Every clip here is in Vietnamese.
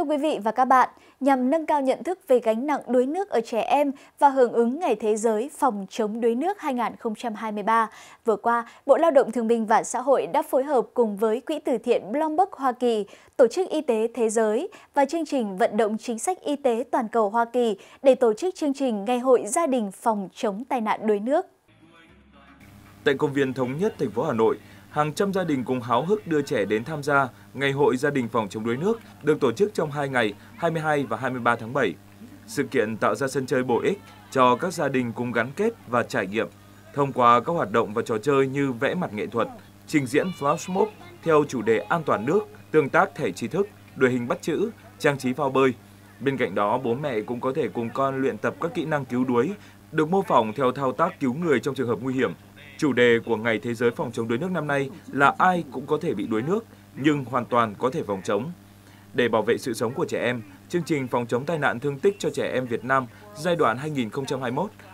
Thưa quý vị và các bạn, nhằm nâng cao nhận thức về gánh nặng đuối nước ở trẻ em và hưởng ứng Ngày Thế giới phòng chống đuối nước 2023, vừa qua, Bộ Lao động Thương binh và Xã hội đã phối hợp cùng với Quỹ từ thiện Bloomberg Hoa Kỳ, Tổ chức Y tế Thế giới và chương trình Vận động Chính sách Y tế Toàn cầu Hoa Kỳ để tổ chức chương trình Ngày hội Gia đình phòng chống tai nạn đuối nước. Tại công viên Thống nhất thành phố Hà Nội, hàng trăm gia đình cùng háo hức đưa trẻ đến tham gia Ngày hội gia đình phòng chống đuối nước được tổ chức trong 2 ngày 22 và 23 tháng 7. Sự kiện tạo ra sân chơi bổ ích cho các gia đình cùng gắn kết và trải nghiệm thông qua các hoạt động và trò chơi như vẽ mặt nghệ thuật, trình diễn flash mob theo chủ đề an toàn nước, tương tác thể trí thức, đuổi hình bắt chữ, trang trí phao bơi. Bên cạnh đó, bố mẹ cũng có thể cùng con luyện tập các kỹ năng cứu đuối, được mô phỏng theo thao tác cứu người trong trường hợp nguy hiểm. Chủ đề của Ngày Thế giới phòng chống đuối nước năm nay là ai cũng có thể bị đuối nước, nhưng hoàn toàn có thể phòng chống. Để bảo vệ sự sống của trẻ em, chương trình phòng chống tai nạn thương tích cho trẻ em Việt Nam giai đoạn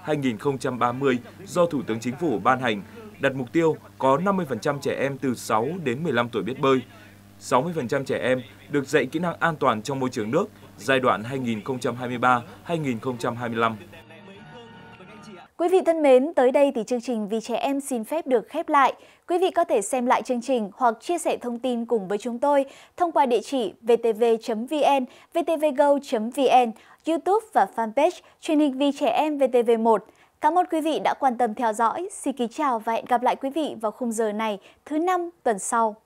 2021-2030 do Thủ tướng Chính phủ ban hành đặt mục tiêu có 50% trẻ em từ 6 đến 15 tuổi biết bơi, 60% trẻ em được dạy kỹ năng an toàn trong môi trường nước giai đoạn 2023-2025. Quý vị thân mến, tới đây thì chương trình Vì Trẻ Em xin phép được khép lại. Quý vị có thể xem lại chương trình hoặc chia sẻ thông tin cùng với chúng tôi thông qua địa chỉ vtv.vn, vtvgo.vn, YouTube và fanpage truyền hình Vì Trẻ Em VTV1. Cảm ơn quý vị đã quan tâm theo dõi. Xin kính chào và hẹn gặp lại quý vị vào khung giờ này thứ năm tuần sau.